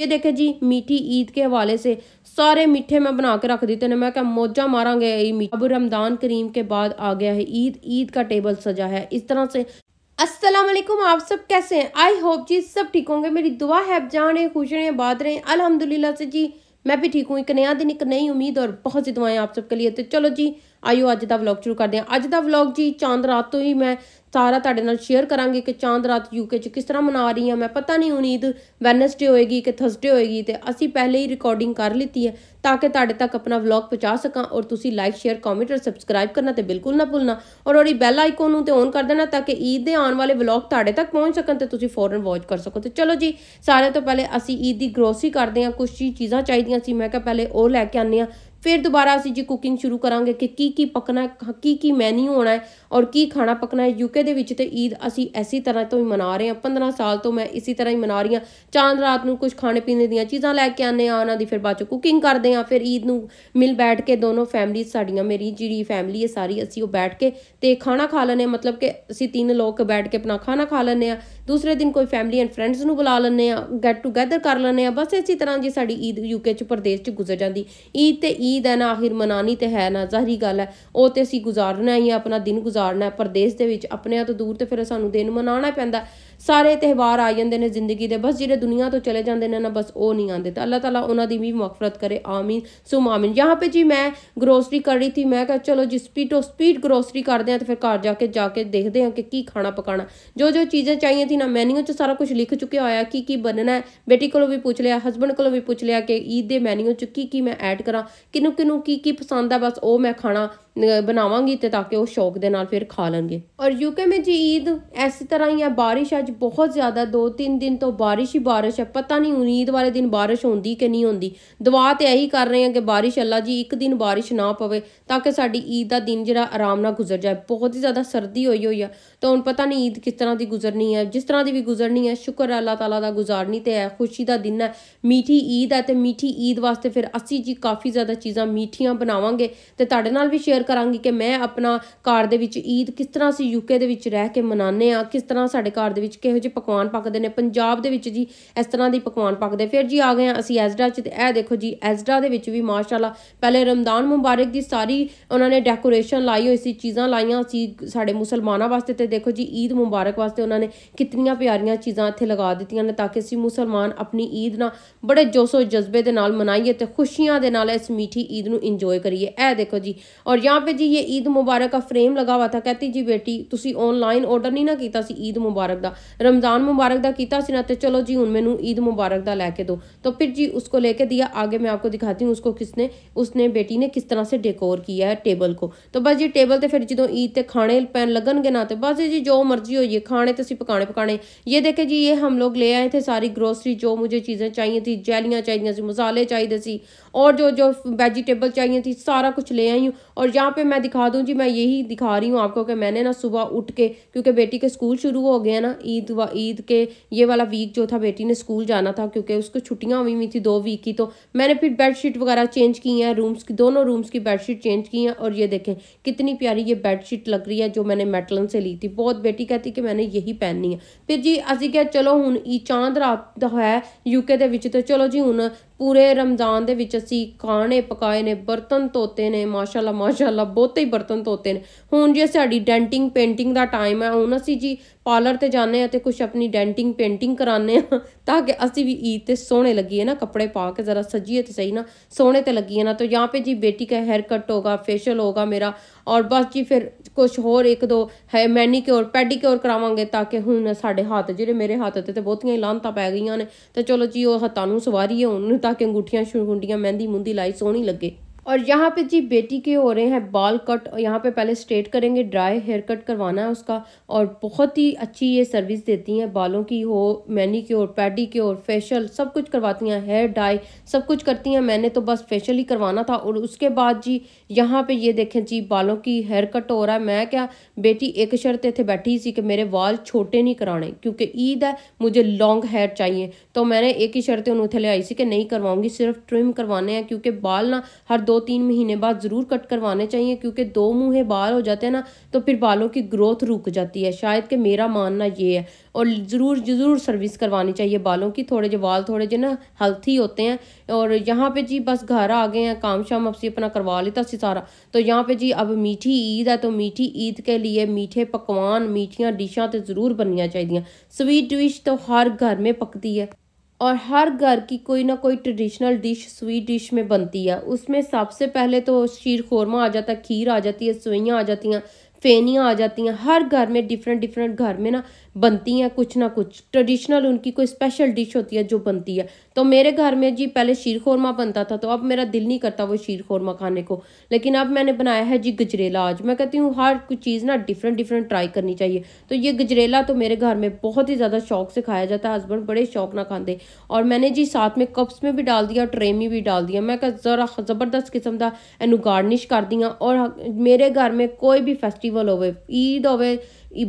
ये देखे जी मीठी ईद के हवाले से सारे मीठे मैं बना के रख देते ने मैं क्या मौजा मारांगे अब रमदान करीम के बाद आ गया है ईद ईद का टेबल सजा है इस तरह से अस्सलाम वालेकुम आप सब कैसे हैं आई होप जी सब ठीक होंगे मेरी दुआ है आप जान रहे खुश रहे बात रहे अलहमदुल्ला से जी मैं भी ठीक हूँ एक नया दिन एक नई उम्मीद और बहुत सी दुआएं आप सबके लिए तो चलो जी ਆਇਓ ਅੱਜ ਦਾ ਵਲੌਗ ਸ਼ੁਰੂ ਕਰਦੇ ਹਾਂ ਅੱਜ ਦਾ ਵਲੌਗ ਜੀ ਚਾਂਦ ਰਾਤ ਤੋਂ ਹੀ ਮੈਂ ਸਾਰਾ ਤੁਹਾਡੇ ਨਾਲ ਸ਼ੇਅਰ ਕਰਾਂਗੀ ਕਿ ਚਾਂਦ ਰਾਤ ਯੂਕੇ 'ਚ ਕਿਸ ਤਰ੍ਹਾਂ ਮਨਾ ਰਹੀ ਹਾਂ ਮੈਂ ਪਤਾ ਨਹੀਂ ਉਮੀਦ ਵੈਨਸਡੇ ਹੋਏਗੀ ਕਿ ਥਰਸਡੇ ਹੋਏਗੀ ਤੇ ਅਸੀਂ ਪਹਿਲੇ ਹੀ ਰਿਕਾਰਡਿੰਗ ਕਰ ਲਈਤੀ ਹੈ ਤਾਂ ਕਿ ਤੁਹਾਡੇ ਤੱਕ ਆਪਣਾ ਵਲੌਗ ਪਹੁੰਚਾ ਸਕਾਂ ਔਰ ਤੁਸੀਂ ਲਾਈਕ ਸ਼ੇਅਰ ਕਮੈਂਟ ਔਰ ਸਬਸਕ੍ਰਾਈਬ ਕਰਨਾ ਤੇ ਬਿਲਕੁਲ ਨਾ ਭੁੱਲਣਾ ਔਰ ਔਰੀ ਬੈਲ ਆਈਕਨ ਨੂੰ ਤੇ ਔਨ ਕਰ ਦੇਣਾ ਤਾਂ ਕਿ ਈਦ ਦੇ ਆਉਣ ਵਾਲੇ ਵਲੌਗ ਤੁਹਾਡੇ ਤੱਕ ਪਹੁੰਚ ਸਕਣ ਤੇ ਤੁਸੀਂ ਫੌਰਨ ਵਾਚ ਕਰ ਸਕੋ ਤੇ ਚਲੋ ਜੀ ਸਾਰੇ ਤੋਂ ਪਹਿਲੇ ਅਸੀਂ ਈਦ ਦੀ ਗਰੋਸਰੀ ਕਰਦੇ ਹਾਂ ਕੁਝ ਚੀਜ਼ਾਂ ਚਾਹੀਦੀਆਂ ਸੀ ਮੈਂ ਕਿਹਾ ਪਹਿਲੇ ਉਹ ਲੈ ਕੇ ਆਨੇ ਆ ਫਿਰ ਦੁਬਾਰਾ ਅਸੀਂ ਜੀ ਕੁਕਿੰਗ ਸ਼ੁਰੂ ਕਰਾਂਗੇ ਕਿ ਕੀ ਕੀ ਪਕਣਾ ਹੈ ਕੀ ਕੀ ਮੈਨੂ ਹੋਣਾ ਹੈ ਔਰ ਕੀ ਖਾਣਾ ਪਕਣਾ ਹੈ ਯੂਕੇ ਦੇ ਵਿੱਚ ਤੇ ਈਦ ਅਸੀਂ ਐਸੀ ਤਰ੍ਹਾਂ ਤੋਂ ਹੀ ਮਨਾ ਰਹੇ ਹਾਂ 15 ਸਾਲ ਤੋਂ ਮੈਂ ਇਸੇ ਤਰ੍ਹਾਂ ਹੀ ਮਨਾ ਰਹੀ ਹਾਂ ਚਾਂਦ ਰਾਤ ਨੂੰ ਕੁਝ ਖਾਣੇ ਪੀਣੇ ਦੀਆਂ ਚੀਜ਼ਾਂ ਲੈ ਕੇ ਆਨੇ ਆ ਉਹਨਾਂ ਦੀ ਫਿਰ ਬਾਅਦ ਚ ਕੁਕਿੰਗ ਕਰਦੇ ਆ ਫਿਰ ਈਦ ਨੂੰ ਮਿਲ ਬੈਠ ਕੇ ਦੋਨੋਂ ਫੈਮਿਲੀ ਸਾਡੀਆਂ ਮੇਰੀ ਜਿਹੜੀ ਫੈਮਿਲੀ ਹੈ ਸਾਰੀ ਅਸੀਂ ਉਹ ਬੈਠ ਕੇ ਤੇ ਖਾਣਾ ਖਾ ਲੈਨੇ ਮਤਲਬ ਕਿ ਅਸੀਂ ਤਿੰਨ ਲੋਕ ਬੈਠ ਕੇ ਆਪਣਾ ਖਾਣਾ ਖਾ ਲੈਨੇ ਆ ਦੂਸਰੇ ਦਿਨ ਕੋਈ ਫੈਮਿਲੀ ਐਂਡ ਫਰੈਂਡਸ ਨੂੰ ਬੁਲਾ ਲੈਨੇ ਆ ਗੈਟ ਟੂਗੇਦਰ ਕਰ ਲੈਨੇ ਆ ਬਸ ਇਸੇ ਤਰ੍ਹਾਂ ਜੀ ਸਾਡੀ ਈਦ ਯੂਕੇ ਚ ਪ੍ਰਦੇਸ਼ ਚ ਗੁਜ਼ਰ ਜਾਂਦੀ ਈਦ ਤੇ ਈਦ ਹੈ ਨਾ ਆਖਿਰ ਮਨਾਨੀ ਤੇ ਹੈ ਨਾ ਜ਼ਾਹਰੀ ਗੱਲ ਹੈ ਉਹ ਤੇ ਅਸੀਂ ਗੁਜ਼ਾਰਨਾ ਹੀ ਆਪਣਾ ਦਿਨ ਗੁਜ਼ਾਰਨਾ ਹੈ ਪਰਦੇਸ ਦੇ ਵਿੱਚ ਆ ਤੋਂ ਦੂਰ ਤੇ ਫਿਰ ਸਾਨੂੰ ਦਿਨ ਮਨਾਉਣਾ ਪੈਂਦਾ ਸਾਰੇ ਤਿਹਵਾਰ ਆ ਜਾਂਦੇ ਨੇ ਜ਼ਿੰਦਗੀ ਦੇ ਬਸ ਜਿਹੜੇ ਦੁਨੀਆ ਤੋਂ ਚਲੇ ਜਾਂਦੇ ਨੇ ਨਾ ਬਸ ਉਹ ਨਹੀਂ ਆਉਂਦੇ ਤਾਂ ਅੱਲਾਹ ਤਾਲਾ ਉਹਨਾਂ ਦੀ ਵੀ ਮਾਫਰਤ ਕਰੇ ਆਮੀਨ ਸੁਮ ਆਮੀਨ ਯਹਾਂ ਪੇ ਜੀ ਮੈਂ ਗਰੋਸਰੀ ਕਰ ਰਹੀ ਸੀ ਮੈਂ ਕਿਹਾ ਚਲੋ ਜੀ ਟੂ ਸਪੀਡ ਗਰੋਸਰੀ ਕਰਦੇ ਆ ਤੇ ਫਿਰ ਘਰ ਜਾ ਕੇ ਜਾ ਕੇ ਦੇਖਦੇ ਆ ਕਿ ਕੀ ਖਾਣਾ ਪਕਾਣਾ ਜੋ ਜੋ ਚੀਜ਼ਾਂ ਚਾਹੀਏ ਸੀ ਨਾ ਮੈਨੂ 'ਚ ਸਾਰਾ ਕੁਝ ਲਿਖ ਚੁੱਕਿਆ ਹੋਇਆ ਕੀ ਕੀ ਬਣਨਾ ਬੇਟੀ ਕੋਲੋਂ ਵੀ ਪੁੱਛ ਲਿਆ ਹਸਬੰਡ ਕੋਲੋਂ ਵੀ ਪੁੱਛ ਲਿਆ ਕਿ ਈਦ ਦੇ ਮੈਨੂ 'ਚ ਕੀ ਕੀ ਮੈਂ ਐਡ ਕਰਾਂ ਕਿਨੂੰ ਕਿਨੂੰ ਕੀ ਕੀ ਪਸੰਦ ਆ ਬਸ ਉਹ ਮੈਂ ਖਾਣਾ ਬਣਾਵਾਂਗੀ ਤੇ ਤਾਂ ਕਿ ਉਹ ਸ਼ੌਕ ਦੇ ਨਾਲ ਫਿਰ ਖਾ ਲੈਣਗੇ ਔਰ ਯੂਕੇ ਵਿੱਚ ਈਦ ਇਸ ਤਰ੍ਹਾਂ ਹੀ ਆ ਬਾਰਿਸ਼ ਅੱਜ ਬਹੁਤ ਜ਼ਿਆਦਾ 2-3 ਦਿਨ ਤੋਂ ਬਾਰਿਸ਼ ਹੀ ਬਾਰਿਸ਼ ਹੈ ਪਤਾ ਨਹੀਂ ਉਮੀਦ ਵਾਲੇ ਦਿਨ ਬਾਰਿਸ਼ ਹੁੰਦੀ ਕਿ ਨਹੀਂ ਹੁੰਦੀ ਦੁਆ ਤੇ ਇਹੀ ਕਰ ਰਹੇ ਹਾਂ ਕਿ ਬਾਰਿਸ਼ ਅੱਲਾ ਜੀ ਇੱਕ ਦਿਨ ਬਾਰਿਸ਼ ਨਾ ਪਵੇ ਤਾਂ ਕਿ ਸਾਡੀ ਈਦ ਦਾ ਦਿਨ ਜਿਹੜਾ ਆਰਾਮ ਨਾਲ ਗੁਜ਼ਰ ਜਾਏ ਬਹੁਤ ਹੀ ਜ਼ਿਆਦਾ ਸਰਦੀ ਹੋਈ ਹੋਈ ਆ ਤਾਂ ਹੁਣ ਪਤਾ ਨਹੀਂ ਈਦ ਕਿਸ ਤਰ੍ਹਾਂ ਦੀ ਗੁਜ਼ਰਨੀ ਹੈ ਜਿਸ ਤਰ੍ਹਾਂ ਦੀ ਵੀ ਗੁਜ਼ਰਨੀ ਹੈ ਸ਼ੁਕਰ ਅੱਲਾਹ ਤਾਲਾ ਦਾ ਗੁਜ਼ਾਰਨੀ ਤੇ ਹੈ ਖੁਸ਼ੀ ਦਾ ਦਿਨ ਹੈ ਮੀਠੀ ਈਦ ਹੈ ਤੇ ਮੀਠੀ ਈਦ ਵਾਸਤੇ ਫਿਰ ਅਸੀਂ ਜੀ ਕਾਫੀ ਜ਼ਿਆਦਾ ਚੀਜ਼ਾਂ ਮੀਠੀਆਂ ਬਣਾਵਾਂਗੇ ਤੇ ਤੁਹਾਡੇ ਨਾਲ ਵੀ ਸ਼ੇਅਰ ਕਰਾਂਗੀ ਕਿ ਮੈਂ ਆਪਣਾ ਘਰ ਦੇ ਵਿੱਚ ਈਦ ਕਿਸ ਤਰ੍ਹਾਂ ਸੀ ਯੂਕੇ ਦੇ ਵਿੱਚ ਰਹਿ ਕੇ ਮਨਾਉਂਦੇ ਆ ਕਿਸ ਤਰ੍ਹਾਂ ਸਾਡੇ ਘਰ ਦੇ ਵਿੱਚ ਕਿਹੋ ਜਿਹੇ ਪਕਵਾਨ ਪੱਕਦੇ ਨੇ ਪੰਜਾਬ ਦੇ ਵਿੱਚ ਜੀ ਇਸ ਤਰ੍ਹਾਂ ਦੀ ਪਕਵਾਨ ਪੱਕਦੇ ਫਿਰ ਜੀ ਆ ਗਏ ਆ ਅਸੀਂ ਐਸਡਾ ਚ ਤੇ ਇਹ ਦੇਖੋ ਜੀ ਐਸਡਾ ਦੇ ਵਿੱਚ ਵੀ ਮਾਸ਼ਾਅੱਲਾ ਪਹਿਲੇ ਰਮਜ਼ਾਨ ਮੁਬਾਰਕ ਦੀ ਸਾਰੀ ਉਹਨਾਂ ਨੇ ਡੈਕੋਰੇਸ਼ਨ ਲਾਈ ਹੋਈ ਸੀ ਚੀਜ਼ਾਂ ਲਾਈਆਂ ਸੀ ਸਾਡੇ ਮੁਸਲਮਾਨਾਂ ਵਾਸਤੇ ਤੇ ਦੇਖੋ ਜੀ ਈਦ ਮੁਬਾਰਕ ਵਾਸਤੇ ਉਹਨਾਂ ਨੇ ਕਿੰਨੀਆਂ ਪਿਆਰੀਆਂ ਚੀਜ਼ਾਂ ਇੱਥੇ ਲਗਾ ਦਿੱਤੀਆਂ ਨੇ ਤਾਂ ਕਿ ਅਸੀਂ ਮੁਸਲਮਾਨ ਆਪਣੀ ਈਦ ਨਾਲ ਬੜੇ ਜੋਸ਼ੋ ਜਜ਼ਬੇ ਦੇ ਨਾਲ ਮਨਾਈਏ ਤੇ ਖੁਸ਼ੀਆਂ ਦੇ ਨਾਲ ਇਸ ਮਿੱਠੀ ਈਦ ਨੂੰ ਇੰਜੋਏ ਕਰੀਏ ਇਹ ਦੇਖੋ ਜੀ ਔਰ यहाँ पे जी ये ईद मुबारक का फ्रेम लगा हुआ था कहती जी बेटी ਤੁਸੀਂ ਆਨਲਾਈਨ ਆਰਡਰ ਨਹੀਂ ਨਾ ਕੀਤਾ ਸੀ ਈਦ ਮੁਬਾਰਕ ਦਾ ਰਮਜ਼ਾਨ ਮੁਬਾरक ਦਾ ਕੀਤਾ ਸੀ ਨਾ ਤੇ ईद मुबारक ਦਾ ਲੈ ਕੇ तो फिर जी उसको लेके दिया आगे मैं आपको दिखाती हूँ उसको किसने उसने बेटी ने किस तरह से डेकोर किया है टेबल को तो बस जी टेबल तो फिर जो ईद के खाने पैन लगनगे ना तो बस जी जो मर्जी हो ये खाने तो सिर्फ पकाने पकाने ये देखे जी ये हम लोग ले आए थे सारी ग्रोसरी जो मुझे चीज़ें चाहिए थी जैलियाँ चाहिए मसाले चाहिए थे और जो जो वेजिटेबल चाहिए थी सारा कुछ ले आई हूँ और यहाँ यहाँ पे मैं दिखा दूँ जी मैं यही दिखा रही हूँ आपको कि मैंने ना सुबह उठ के क्योंकि बेटी के स्कूल शुरू हो गए हैं ना ईद व ईद के ये वाला वीक जो था बेटी ने स्कूल जाना था क्योंकि उसको छुट्टियाँ हुई हुई थी दो वीक की तो मैंने फिर बेडशीट वगैरह चेंज की हैं रूम्स की दोनों रूम्स की बेडशीट चेंज की हैं और ये देखें कितनी प्यारी ये बेडशीट लग रही है जो मैंने मेटलन से ली थी बहुत बेटी कहती कि मैंने यही पहननी है फिर जी अभी ਕਿਹਾ ਚਲੋ ਹੁਣ ਈ ਚਾਂਦ ਰਾਤ ਦਾ ਹੈ ਯੂਕੇ ਦੇ ਵਿੱਚ ਤੇ ਪੂਰੇ ਰਮਜ਼ਾਨ ਦੇ ਵਿੱਚ ਅਸੀਂ ਖਾਣੇ ਪਕਾਏ ਨੇ ਬਰਤਨ ਧੋਤੇ ਨੇ ਮਾਸ਼ਾਅੱਲਾ ਮਾਸ਼ਾਅੱਲਾ ਬਹੁਤੇ ਹੀ ਬਰਤਨ ਧੋਤੇ ਨੇ ਹੁਣ ਜੇ ਸਾਡੀ ਡੈਂਟਿੰਗ ਪੇਂਟਿੰਗ ਦਾ ਟਾਈਮ ਹੈ ਹੁਣ ਅਸੀਂ ਜੀ ਪਾਰਲਰ ਤੇ ਜਾਂਦੇ ਆ ਤੇ ਕੁਝ ਆਪਣੀ ਡੈਂਟਿੰਗ ਪੇਂਟਿੰਗ ਕਰਾਣੇ ਆ ਤਾਂ ਕਿ ਅਸੀਂ ਵੀ ਈਦ ਤੇ ਸੋਹਣੇ ਲੱਗੀਏ ਨਾ ਕੱਪੜੇ ਪਾ ਕੇ ਜ਼ਰਾ ਸਜੀਏ ਤੇ ਸਹੀ ਨਾ ਸੋਹਣੇ ਤੇ ਲੱਗੀਏ ਨਾ ਤਾਂ ਜਾਂ ਪੇ ਜੀ ਬੇਟੀ ਦਾ ਹੈਅਰ ਕੱਟ ਹੋਗਾ ਫੇਸ਼ੀਅਲ ਹੋਗਾ ਮੇਰਾ ਔਰ ਬਸ ਜੀ ਫਿਰ ਕੁਝ ਹੋਰ ਇੱਕ ਦੋ ਹੈ ਮੈਨੀਕਿਉਰ ਪੈਡੀਕਿਉਰ ਕਰਾਵਾਂਗੇ ਤਾਂ ਕਿ ਹੁਣ ਸਾਡੇ ਹੱਥ ਜਿਹੜੇ ਮੇਰੇ ਹੱਥ ਤੇ ਤੇ ਬਹੁਤੀਆਂ ਹੀ ਪੈ ਗਈਆਂ ਨੇ ਤੇ ਚਲੋ ਜੀ ਉਹ ਹੱਥਾਂ ਨੂੰ ਸਵਾਰੀਏ ਹੁਣ ਤਾਂ ਕਿ ਅੰਗੂਠੀਆਂ ਹੁੰਦੀਆਂ ਮਹਿੰਦੀ ਮੁੰਦੀ ਲਾਈ ਸੋਹਣੀ ਲੱਗੇ और यहाँ पे जी बेटी के हो रहे हैं बाल कट यहाँ पे पहले स्ट्रेट करेंगे ड्राई हेयर कट करवाना है उसका और बहुत ही अच्छी ये सर्विस देती हैं बालों की हो मैनी की पेडिक्योर फेशियल सब कुछ करवाती हैं हेयर डाई सब कुछ करती हैं मैंने तो बस फेशियल ही करवाना था और उसके बाद जी यहाँ पर ये देखें जी बालों की हेयर कट हो रहा है मैं क्या बेटी एक शर्त इतने बैठी सी कि मेरे बाल छोटे नहीं कराने क्योंकि ईद है मुझे लॉन्ग हेयर चाहिए तो मैंने एक ही शर्त उन्होंने ले आई सी कि नहीं करवाऊंगी सिर्फ ट्रिम करवाने हैं क्योंकि बाल ना हर दो दो तीन महीने बाद ज़रूर कट करवाने चाहिए क्योंकि दो मुँह बाल हो जाते हैं ना तो फिर बालों की ग्रोथ रुक जाती है शायद कि मेरा मानना ये है और ज़रूर ज़रूर सर्विस करवानी चाहिए बालों की थोड़े जो बाल थोड़े जो ना हेल्थी होते हैं और यहाँ पे जी बस घर आ गए हैं काम शाम अब से अपना करवा लेता से सारा तो यहाँ पे जी अब मीठी ईद है तो मीठी ईद के लिए मीठे पकवान मीठियाँ डिशा तो ज़रूर बननी चाहिए स्वीट डिश तो हर घर में पकती है और हर घर की कोई ना कोई ट्रेडिशनल डिश स्वीट डिश में बनती है उसमें सबसे पहले तो शीर खोरमा आ जाता है खीर आ जाती है सोइयाँ आ जाती हैं फेनियाँ आ जाती हैं हर घर में डिफरेंट डिफरेंट घर में ना बनती हैं कुछ ना कुछ ट्रेडिशनल उनकी कोई स्पेशल डिश होती है जो बनती है तो मेरे घर में जी पहले शीर खोरमा बनता था तो अब मेरा दिल नहीं करता वो शीर खोरमा खाने को लेकिन अब मैंने बनाया है जी गजरेला आज मैं कहती हूँ हर कुछ चीज़ ना डिफरेंट डिफरेंट ट्राई करनी चाहिए तो ये गजरेला तो मेरे घर में बहुत ही ज़्यादा शौक से खाया जाता है हस्बैंड बड़े शौक ना खाते और मैंने जी साथ में कप्स में भी डाल दिया ट्रे में भी डाल दिया मैं ज़रा ज़बरदस्त किस्म का इनू गार्निश कर दी और मेरे घर में कोई भी फेस्टिवल होवे ईद होवे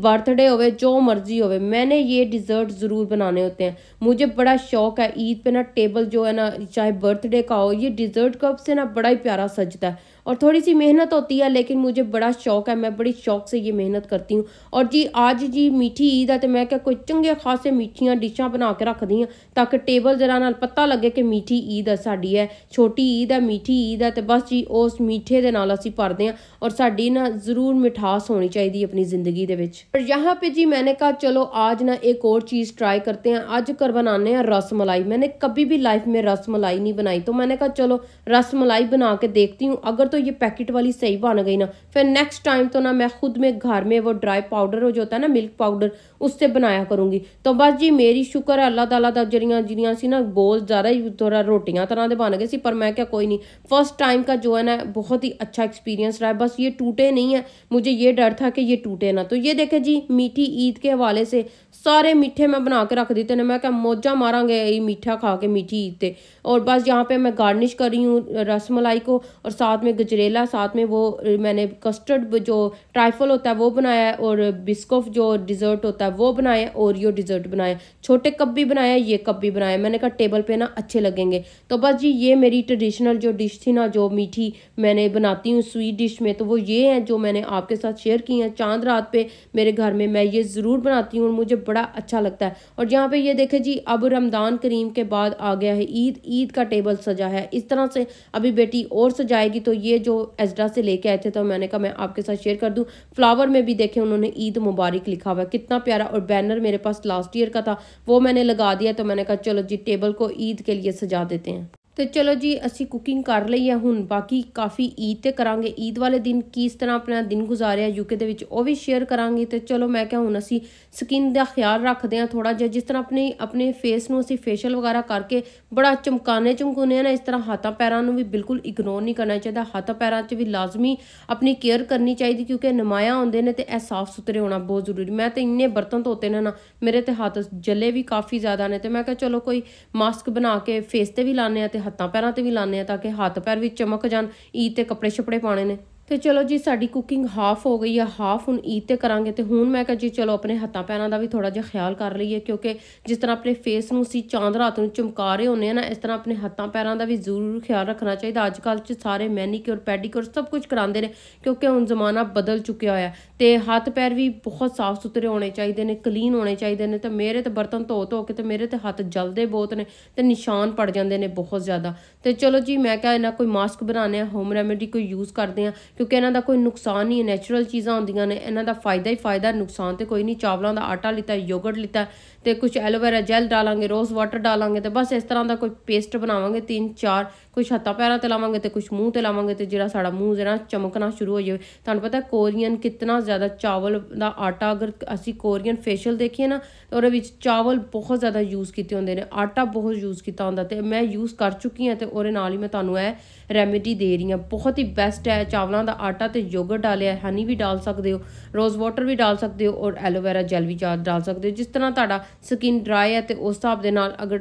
बर्थडे होवे जो मर्जी होवे मैंने ये डिज़र्ट ज़रूर बनाने होते हैं मुझे बड़ा शौक है ईद पे ना टेबल जो है ना चाहे बर्थडे का हो ये डिज़र्ट कप से ना बड़ा ही प्यारा सजता है और थोड़ी सी मेहनत होती है लेकिन मुझे बड़ा शौक है मैं बड़ी शौक से ये मेहनत करती हूँ और जी अज जी मीठी ईद है तो मैं क्या कोई चंगे खासे मीठिया डिशा बना के रख दी ताकि टेबल जरा नाल पता लगे कि मीठी ईद है ਸਾਡੀ ਹੈ ਛੋਟੀ ਈਦ ਹੈ ਮਿੱਠੀ ਈਦ ਹੈ ਤੇ ਬਸ ਜੀ ਉਸ ਮਿੱਠੇ ਦੇ ਨਾਲ ਅਸੀਂ ਭਰਦੇ ਹਾਂ ਔਰ ਸਾਡੀ ਨਾ ਜ਼ਰੂਰ ਮਿਠਾਸ ਹੋਣੀ ਚਾਹੀਦੀ ਆਪਣੀ ਜ਼ਿੰਦਗੀ ਦੇ ਵਿੱਚ ਪਰ ਯਹਾਂ ਪੇ ਜੀ ਮੈਨੇ ਕਹਾ ਚਲੋ ਆਜ ਨਾ ਇੱਕ ਹੋਰ ਚੀਜ਼ ਟਰਾਈ ਕਰਤੇ ਹਾਂ ਅੱਜ ਕਰ ਬਣਾਨੇ ਆ ਰਸ ਮਲਾਈ ਮੈਨੇ ਕਭੀ ਵੀ ਲਾਈਫ ਮੇ ਰਸ ਮਲਾਈ ਨਹੀਂ ਬਣਾਈ ਤਾਂ ਮੈਨੇ ਕਹਾ ਚਲੋ ਰਸ ਮਲਾਈ ਬਣਾ ਕੇ ਦੇਖਤੀ ਹੂੰ ਅਗਰ तो तो ये पैकेट वाली सही बन गई ना फिर नेक्स्ट टाइम तो ना मैं खुद में घर में वो ड्राई पाउडर हो जो होता है ना मिल्क पाउडर उससे बनाया करूँगी तो बस जी मेरी शुक्र है अल्लाह तला का जरिया जरिया सी ना गोल ज़्यादा ही थोड़ा रोटियां तरह के बन गए पर मैं क्या कोई नहीं फर्स्ट टाइम का जो है ना बहुत ही अच्छा एक्सपीरियंस रहा है बस ये टूटे नहीं है मुझे ये डर था कि ये टूटे ना तो ये देखे जी मीठी ईद के हवाले से सारे मीठे मैं बना के रख देते ना मैं क्या मौजा मारा ये मीठा खा के मीठी ईद से और बस यहाँ पर मैं गार्निश कर रही हूँ रस मलाई को और साथ में गजरेला साथ में वो मैंने कस्टर्ड जो ट्राइफल होता है वो बनाया है और बिस्कोफ जो डिज़र्ट होता है है वो बनाया ओरियो डिज़र्ट बनाया छोटे कप भी बनाया ये कप भी बनाया मैंने कहा टेबल पे ना अच्छे लगेंगे तो बस जी ये मेरी ट्रेडिशनल जो डिश थी ना जो मीठी मैंने बनाती हूँ स्वीट डिश में तो वो ये हैं जो मैंने आपके साथ शेयर की हैं चांद रात पर मेरे घर में मैं ये ज़रूर बनाती हूँ और मुझे बड़ा अच्छा लगता है और यहाँ पर ये देखे जी अब रमज़ान करीम के बाद आ गया है ईद ईद का टेबल सजा है इस तरह से अभी बेटी और सजाएगी तो ये जो एजडा से लेके आए थे तो मैंने कहा मैं आपके साथ शेयर कर दूँ फ्लावर में भी देखें उन्होंने ईद मुबारक लिखा हुआ है कितना प्यारा वगैरह और बैनर मेरे पास लास्ट ईयर का था वो मैंने लगा दिया तो मैंने कहा चलो जी टेबल को ईद के लिए सजा देते हैं ਤੇ ਚਲੋ ਜੀ ਅਸੀਂ ਕੁਕਿੰਗ ਕਰ ਲਈ ਹੈ ਹੁਣ ਬਾਕੀ ਕਾਫੀ ਈਦ ਤੇ ਕਰਾਂਗੇ ਈਦ ਵਾਲੇ ਦਿਨ ਕਿਸ ਤਰ੍ਹਾਂ ਆਪਣਾ ਦਿਨ ਗੁਜ਼ਾਰਿਆ ਯੂਕੇ ਦੇ ਵਿੱਚ ਉਹ ਵੀ ਸ਼ੇਅਰ ਕਰਾਂਗੇ ਤੇ ਚਲੋ ਮੈਂ ਕਿਹਾ ਹੁਣ ਅਸੀਂ ਸਕਿਨ ਦਾ ਖਿਆਲ ਰੱਖਦੇ ਹਾਂ ਥੋੜਾ ਜਿਹਾ ਜਿਸ ਤਰ੍ਹਾਂ ਆਪਣੇ ਆਪਣੇ ਫੇਸ ਨੂੰ ਅਸੀਂ ਫੇਸ਼ੀਅਲ ਵਗੈਰਾ ਕਰਕੇ ਬੜਾ ਚਮਕਾਨੇ ਚਮਕੂਨੇ ਨਾ ਇਸ ਤਰ੍ਹਾਂ ਹੱਥਾਂ ਪੈਰਾਂ ਨੂੰ ਵੀ ਬਿਲਕੁਲ ਇਗਨੋਰ ਨਹੀਂ ਕਰਨਾ ਚਾਹੀਦਾ ਹੱਥ ਪੈਰਾਂ 'ਚ ਵੀ ਲਾਜ਼ਮੀ ਆਪਣੀ ਕੇਅਰ ਕਰਨੀ ਚਾਹੀਦੀ ਕਿਉਂਕਿ ਨਮਾਇਆ ਹੁੰਦੇ ਨੇ ਤੇ ਇਹ ਸਾਫ਼ ਸੁਥਰੇ ਹੋਣਾ ਬਹੁਤ ਜ਼ਰੂਰੀ ਮੈਂ ਤਾਂ ਇੰਨੇ ਬਰਤਨ ਧੋਤੇ ਨੇ ਨਾ ਮੇਰੇ ਤੇ ਹੱਥ ਜਲੇ ਵੀ ਕਾਫੀ ਜ਼ਿਆਦਾ ਨੇ ਤੇ ਮੈਂ ਕਿਹਾ ਚਲੋ ਕੋਈ ਮਾਸਕ ਬਣਾ ਕੇ ਫੇਸ ਤੇ ਵੀ ਲਾਣੇ ਆ ਤੇ ਹੱਥਾਂ ਪੈਰਾਂ ਤੇ ਵੀ ਲਾਣੇ ਆ ਤਾਂ ਕਿ ਹੱਥ ਪੈਰ ਵੀ ਚਮਕ ਜਾਣ ਈ ਤੇ ਕੱਪੜੇ ਛਪੜੇ ਪਾਣੇ ਨੇ ਤੇ ਚਲੋ ਜੀ ਸਾਡੀ ਕੁਕਿੰਗ ਹਾਫ ਹੋ ਗਈ ਆ ਹਾਫ ਹੁਣ ਈਦ ਤੇ ਕਰਾਂਗੇ ਤੇ ਹੁਣ ਮੈਂ ਕਹਾਂ ਜੀ ਚਲੋ ਆਪਣੇ ਹੱਥਾਂ ਪੈਰਾਂ ਦਾ ਵੀ ਥੋੜਾ ਜਿਹਾ ਖਿਆਲ ਕਰ ਲਈਏ ਕਿਉਂਕਿ ਜਿਸ ਤਰ੍ਹਾਂ ਆਪਣੇ ਫੇਸ ਨੂੰ ਸੀ ਚਾਂਦ ਰਾਤ ਨੂੰ ਚਮਕਾ ਰਹੇ ਹੁੰਨੇ ਆ ਨਾ ਇਸ ਤਰ੍ਹਾਂ ਆਪਣੇ ਹੱਥਾਂ ਪੈਰਾਂ ਦਾ ਵੀ ਜ਼ਰੂਰ ਖਿਆਲ ਰੱਖਣਾ ਚਾਹੀਦਾ ਅੱਜ ਕੱਲ ਚ ਸਾਰੇ ਮੈਨੀਕਿਉਰ ਪੈਡੀਕਿਉਰ ਸਭ ਕੁਝ ਕਰਾਉਂਦੇ ਨੇ ਕਿਉਂਕਿ ਹੁਣ ਜ਼ਮਾਨਾ ਬਦਲ ਚੁੱਕਿਆ ਹੋਇਆ ਤੇ ਹੱਥ ਪੈਰ ਵੀ ਬਹੁਤ ਸਾਫ਼ ਸੁਥਰੇ ਹੋਣੇ ਚਾਹੀਦੇ ਨੇ ਕਲੀਨ ਹੋਣੇ ਚਾਹੀਦੇ ਨੇ ਤੇ ਮੇਰੇ ਤੇ ਬਰਤਨ ਧੋ ਧੋ ਕੇ ਤੇ ਮੇਰੇ ਤੇ ਹੱਥ ਜਲਦੇ ਬਹੁਤ ਨੇ ਤੇ ਨਿਸ਼ਾਨ ਪੜ ਜਾਂਦੇ ਨੇ ਬਹੁਤ ਜ਼ਿਆਦਾ ਤੇ ਚਲੋ ਜੀ ਮੈਂ ਕਹਾਂ ਇਹਨਾਂ ਕੋਈ ਮਾਸਕ ਬਣਾਣੇ ਆ ਹੋਮ ਰੈਮੇਡੀ ਕੋਈ ਯੂਜ਼ ਕਰਦੇ ਆ ਕਿਉਂਕਿ ਇਹਨਾਂ ਦਾ ਕੋਈ ਨੁਕਸਾਨ ਨਹੀਂ ਹੈ ਨੇਚਰਲ ਚੀਜ਼ਾਂ ਹੁੰਦੀਆਂ ਨੇ ਇਹਨਾਂ ਦਾ ਫਾਇਦਾ ਹੀ ਫਾਇਦਾ ਨੁਕਸਾਨ ਤੇ ਕੋਈ ਨਹੀਂ ਚਾਵਲਾਂ ਦਾ ਆਟਾ ਲਿੱਤਾ ਯੋਗਰਟ ਲਿੱਤਾ ਤੇ ਕੁਝ ਐਲੋਵੇਰਾ ਜੈਲ ਡਾਲਾਂਗੇ ਰੋਜ਼ ਵਾਟਰ ਡਾਲਾਂਗੇ ਤੇ ਬਸ ਇਸ ਤਰ੍ਹਾਂ ਦਾ ਕੋਈ ਪੇਸਟ ਬਣਾਵਾਂਗੇ ਤਿੰਨ ਚਾਰ ਕੁਝ ਹੱਥਾਂ ਪੈਰਾਂ ਤੇ ਲਾਵਾਂਗੇ ਤੇ ਕੁਝ ਮੂੰਹ ਤੇ ਲਾਵਾਂਗੇ ਤੇ ਜਿਹੜਾ ਸਾਡਾ ਮੂੰਹ ਜਿਹੜਾ ਚਮਕਣਾ ਸ਼ੁਰੂ ਹੋ ਜਾਵੇ ਤੁਹਾਨੂੰ ਪਤਾ ਕੋਰੀਅਨ ਕਿੰਨਾ ਜ਼ਿਆਦਾ ਚਾਵਲ ਦਾ ਆਟਾ ਅਗਰ ਅਸੀਂ ਕੋਰੀਅਨ ਫੇਸ਼ੀਅਲ ਦੇਖੀਏ ਨਾ ਉਹਦੇ ਵਿੱਚ ਚਾਵਲ ਬਹੁਤ ਜ਼ਿਆਦਾ ਯੂਜ਼ ਕੀਤੇ ਹੁੰਦੇ ਨੇ ਆਟਾ ਬਹੁਤ ਯੂਜ਼ ਕੀਤਾ ਹੁੰਦਾ ਤੇ ਮੈਂ ਯੂਜ਼ ਕਰ ਚੁੱਕੀ ਹਾਂ ਤੇ ਉਹਦੇ ਨਾਲ ਹੀ ਮੈਂ ਤੁਹਾਨੂੰ ਇਹ ਰੈਮੇਡੀ ਦੇ ਰਹੀ ਹਾਂ ਬਹੁਤ ਹੀ ਬੈਸਟ ਹੈ ਚਾਵਲਾਂ ਦਾ ਆਟਾ ਤੇ ਯੋਗਰਟ ਡਾਲਿਆ ਹਨੀ ਵੀ ਡਾਲ ਸਕਦੇ ਹੋ ਰੋਜ਼ ਵਾਟਰ ਵੀ ਡਾਲ ਸਕਦੇ ਹੋ ਔਰ ਐਲੋਵੇਰਾ ਜੈਲ ਵੀ ਡਾਲ ਸਕਦੇ ਹੋ ਜਿਸ ਤਰ੍ਹਾਂ ਤੁਹਾਡਾ ਸਕਿਨ ਡਰਾਈ ਹੈ ਤੇ ਉਸ ਹਿਸਾਬ ਦੇ ਨਾਲ ਅਗਰ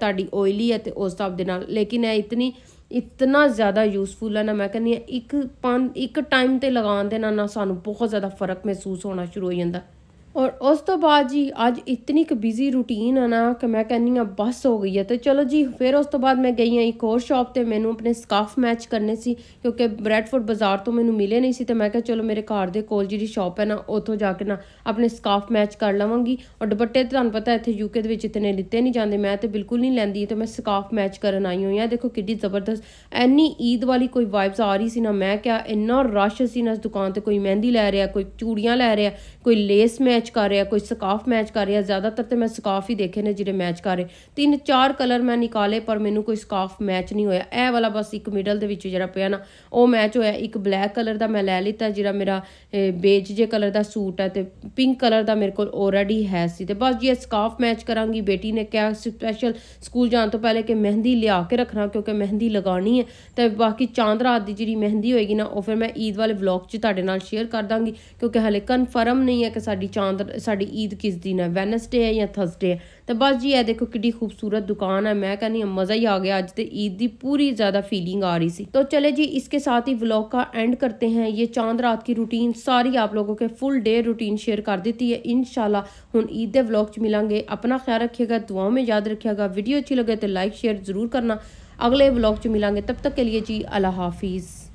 ਤੁਹਾਡੀ ਓਇਲੀ ਹੈ ਤੇ ਉਸ ਹਿਸਾਬ ਦੇ ਨਾਲ ਲੇਕਿਨ ਇਹ ਇਤਨੀ ਇਤਨਾ ਜ਼ਿਆਦਾ ਯੂਸਫੁਲ ਹੈ ਨਾ ਮੈਂ ਕਹਿੰਦੀ ਆ ਇੱਕ ਪੰਜ ਇੱਕ ਟਾਈਮ ਤੇ ਲਗਾਉਣ ਦੇ ਨਾਲ ਨਾ ਸਾਨੂੰ ਬਹੁਤ ਜ਼ਿਆਦਾ ਫਰਕ ਮਹਿਸੂਸ ਹੋਣਾ ਸ਼ੁਰੂ ਹੋ ਜਾਂਦਾ ਔਰ ਉਸ ਤੋਂ ਬਾਅਦ ਜੀ ਅੱਜ ਇਤਨੀ ਕੁ ਬਿਜ਼ੀ ਰੂਟੀਨ ਆ ਨਾ ਕਿ ਮੈਂ ਕਹਿੰਨੀ ਆ ਬਸ ਹੋ ਗਈ ਹੈ ਤੇ ਚਲੋ ਜੀ ਫਿਰ ਉਸ ਤੋਂ ਬਾਅਦ ਮੈਂ ਗਈ ਆ ਇੱਕ ਹੋਰ ਸ਼ਾਪ ਤੇ ਮੈਨੂੰ ਆਪਣੇ ਸਕਾਫ ਮੈਚ ਕਰਨੇ ਸੀ ਕਿਉਂਕਿ ਬ੍ਰੈਡਫੋਰਡ ਬਾਜ਼ਾਰ ਤੋਂ ਮੈਨੂੰ ਮਿਲੇ ਨਹੀਂ ਸੀ ਤੇ ਮੈਂ ਕਿਹਾ ਚਲੋ ਮੇਰੇ ਘਰ ਦੇ ਕੋਲ ਜਿਹੜੀ ਸ਼ਾਪ ਹੈ ਨਾ ਉੱਥੋਂ ਜਾ ਕੇ ਨਾ ਆਪਣੇ ਸਕਾਫ ਮੈਚ ਕਰ ਲਵਾਂਗੀ ਔਰ ਦੁਪੱਟੇ ਤੁਹਾਨੂੰ ਪਤਾ ਇੱਥੇ ਯੂਕੇ ਦੇ ਵਿੱਚ ਇਤਨੇ ਲਿੱਤੇ ਨਹੀਂ ਜਾਂਦੇ ਮੈਂ ਤੇ ਬਿਲਕੁਲ ਨਹੀਂ ਲੈਂਦੀ ਤੇ ਮੈਂ ਸਕਾਫ ਮੈਚ ਕਰਨ ਆਈ ਹੋਈ ਆ ਦੇਖੋ ਕਿੱਡੀ ਜ਼ਬਰਦਸਤ ਐਨੀ ਈਦ ਵਾਲੀ ਕੋਈ ਵਾਈਬਸ ਆ ਰਹੀ ਸੀ ਨਾ ਮੈਂ ਕਿਹਾ ਇੰਨਾ ਰਸ਼ ਸੀ ਨਾ ਇਸ ਦੁਕਾਨ ਤੇ ਕੋਈ ਮਹਿੰਦੀ ਲੈ ਰਿਹਾ ਕੋਈ ਚੂੜੀਆਂ ਲੈ ਰਿਹਾ ਕੋਈ ਲੇਸ ਮੈਚ ਮੈਚ ਕਰ ਰਿਹਾ ਕੋਈ ਸਕਾਫ ਮੈਚ ਕਰ ਰਿਹਾ ਜ਼ਿਆਦਾਤਰ ਤੇ ਮੈਂ ਸਕਾਫ ਹੀ ਦੇਖੇ ਨੇ ਜਿਹੜੇ ਮੈਚ ਕਰ ਰਹੇ ਤਿੰਨ ਚਾਰ ਕਲਰ ਮੈਂ ਨਿਕਾਲੇ ਪਰ ਮੈਨੂੰ ਕੋਈ ਸਕਾਫ ਮੈਚ ਨਹੀਂ ਹੋਇਆ ਇਹ ਵਾਲਾ ਬਸ ਇੱਕ ਮਿਡਲ ਦੇ ਵਿੱਚ ਜਿਹੜਾ ਪਿਆ ਨਾ ਉਹ ਮੈਚ ਹੋਇਆ ਇੱਕ ਬਲੈਕ ਕਲਰ ਦਾ ਮੈਂ ਲੈ ਲਿੱਤਾ ਜਿਹੜਾ ਮੇਰਾ ਬੇਜ ਜੇ ਕਲਰ ਦਾ ਸੂਟ ਹੈ ਤੇ ਪਿੰਕ ਕਲਰ ਦਾ ਮੇਰੇ ਕੋਲ ਆਲਰੇਡੀ ਹੈ ਸੀ ਤੇ ਬਸ ਜੀ ਸਕਾਫ ਮੈਚ ਕਰਾਂਗੀ ਬੇਟੀ ਨੇ ਕਿਹਾ ਸਪੈਸ਼ਲ ਸਕੂਲ ਜਾਣ ਤੋਂ ਪਹਿਲੇ ਕਿ ਮਹਿੰਦੀ ਲਿਆ ਕੇ ਰੱਖਣਾ ਕਿਉਂਕਿ ਮਹਿੰਦੀ ਲਗਾਉਣੀ ਹੈ ਤੇ ਬਾਕੀ ਚਾਂਦ ਰਾਤ ਦੀ ਜਿਹੜੀ ਮਹਿੰਦੀ ਹੋਏਗੀ ਨਾ ਉਹ ਫਿਰ ਮੈਂ ਈਦ ਵਾਲੇ ਵਲੌਗ 'ਚ ਤੁਹਾਡੇ ਨਾਲ ਸ਼ੇਅਰ ਕਰ ਦਾਂਗੀ ਕਿਉਂਕਿ ਹਲੇ ਕਨਫਰਮ ਨਹੀਂ ਹੈ ਕਿ ਸਾਡੀ ਚਾਂਦ अंदर ईद किस दिन है वैनसडे है या थर्सडे है तो बस जी यह देखो कि खूबसूरत दुकान है मैं कहनी मज़ा ही आ गया अज तो ईद की पूरी ज़्यादा फीलिंग आ रही थी तो चले जी इसके साथ ही व्लॉग का एंड करते हैं ये चांद रात की रूटीन सारी आप लोगों के फुल डे रूटीन शेयर कर दी है इन शाला हूँ ईद के ब्लॉग च मिलेंगे अपना ख्याल रखिएगा दुआओं में याद रखिएगा वीडियो अच्छी लगे तो लाइक शेयर ज़रूर करना अगले ब्लॉग च मिलेंगे तब तक के लिए जी अल्लाह हाफिज़